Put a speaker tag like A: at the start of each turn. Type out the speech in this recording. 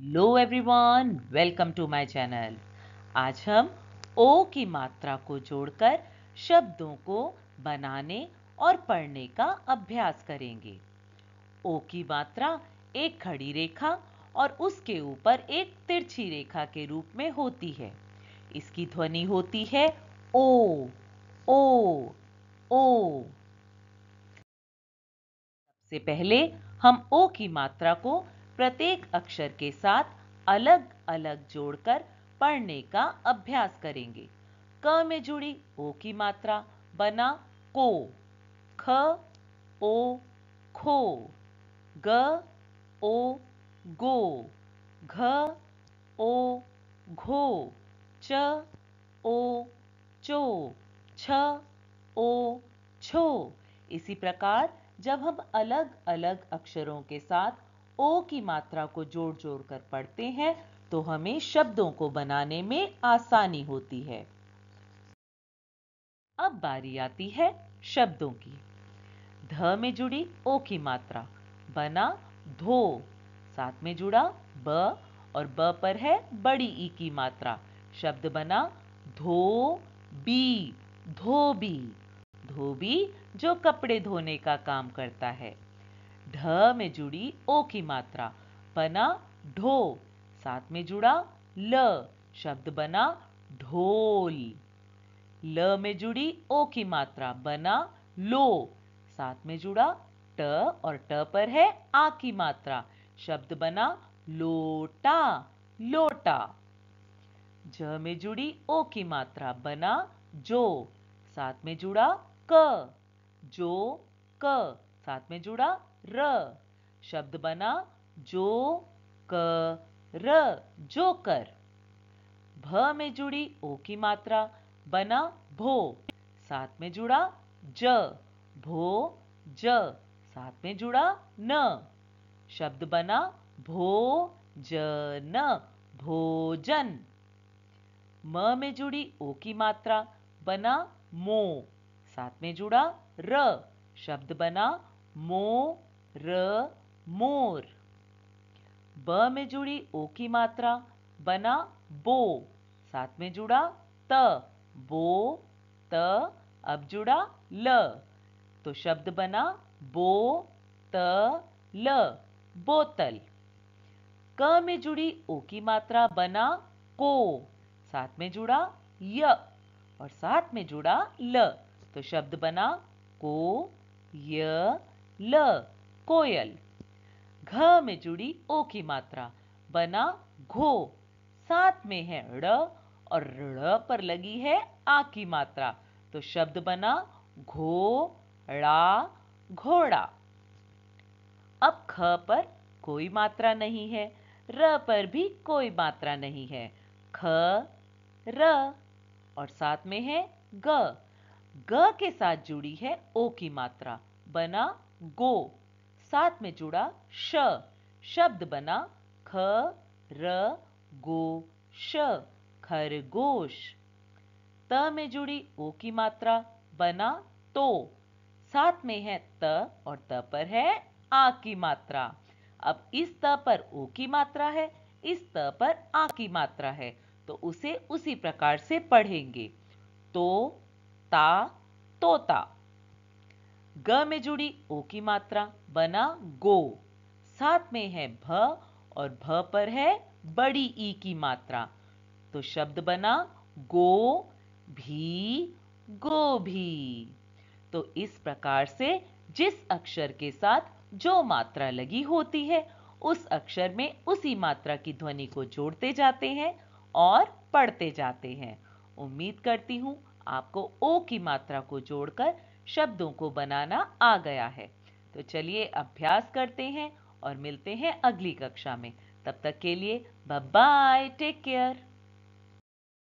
A: hello everyone welcome to my channel आज हम ओ की मात्रा को जोड़कर शब्दों को बनाने और पढ़ने का अभ्यास करेंगे ओ की मात्रा एक खड़ी रेखा और उसके ऊपर एक तिरछी रेखा के रूप में होती है इसकी ध्वनि होती है ओ ओ ओ सबसे पहले हम ओ की मात्रा को प्रत्येक अक्षर के साथ अलग अलग जोड़कर पढ़ने का अभ्यास करेंगे क में जुड़ी ओ की मात्रा बना को ख ओ खो ग ओ गो घ ओ घो च ओ चो छ ओ छो इसी प्रकार जब हम अलग अलग अक्षरों के साथ ओ की मात्रा को जोड़ जोड़ कर पढ़ते हैं तो हमें शब्दों को बनाने में आसानी होती है अब बारी आती है शब्दों की ध में जुड़ी ओ की मात्रा बना धो साथ में जुड़ा ब और ब पर है बड़ी ई की मात्रा शब्द बना धो बी धोबी धोबी जो कपड़े धोने का काम करता है ढ में जुड़ी ओ की मात्रा बना ढो साथ में जुड़ा ल शब्द बना ढोल ल में जुड़ी ओ की मात्रा बना लो साथ में जुड़ा ट और ट पर है आ की मात्रा शब्द बना लोटा लोटा ज में जुड़ी ओ की मात्रा बना जो साथ में जुड़ा क जो क साथ में जुड़ा र शब्द बना जो क र जोकर भ में जुड़ी ओ की मात्रा बना भो साथ में जुड़ा ज भो ज साथ में जुड़ा न शब्द बना भो ज न भोजन म में जुड़ी ओ की मात्रा बना मो साथ में जुड़ा र शब्द बना मो र मोर ब में जुड़ी ओ की मात्रा बना बो साथ में जुड़ा त बो त अब जुड़ा ल तो शब्द बना बो त ल बोतल क में जुड़ी ओ की मात्रा बना को साथ में जुड़ा य और साथ में जुड़ा ल तो शब्द बना को य ल कोयल घ में जुड़ी ओ की मात्रा बना घो साथ में है ड़ और ड़ पर लगी है आ की मात्रा तो शब्द बना घो ड़ा घोड़ा अब ख पर कोई मात्रा नहीं है र पर भी कोई मात्रा नहीं है ख र और साथ में है ग ग के साथ जुड़ी है ओ की मात्रा बना गो साथ में जुड़ा श शब्द बना ख र गो श खरगोश त में जुड़ी ओ की मात्रा बना तो साथ में है त और त पर है आ की मात्रा अब इस त पर ओ की मात्रा है इस त पर आ की मात्रा है तो उसे उसी प्रकार से पढ़ेंगे तो ता तोता ग में जुड़ी ओ की मात्रा बना गो साथ में है भ और भ पर है बड़ी ई की मात्रा तो शब्द बना गो भी गो भी तो इस प्रकार से जिस अक्षर के साथ जो मात्रा लगी होती है उस अक्षर में उसी मात्रा की ध्वनि को जोड़ते जाते हैं और पढ़ते जाते हैं उम्मीद करती हूँ आपको ओ की मात्रा को जोड़कर शब्दों को बनाना आ गया है तो चलिए अभ्यास करते हैं और मिलते हैं अगली कक्षा में तब तक के लिए बाय टेक केयर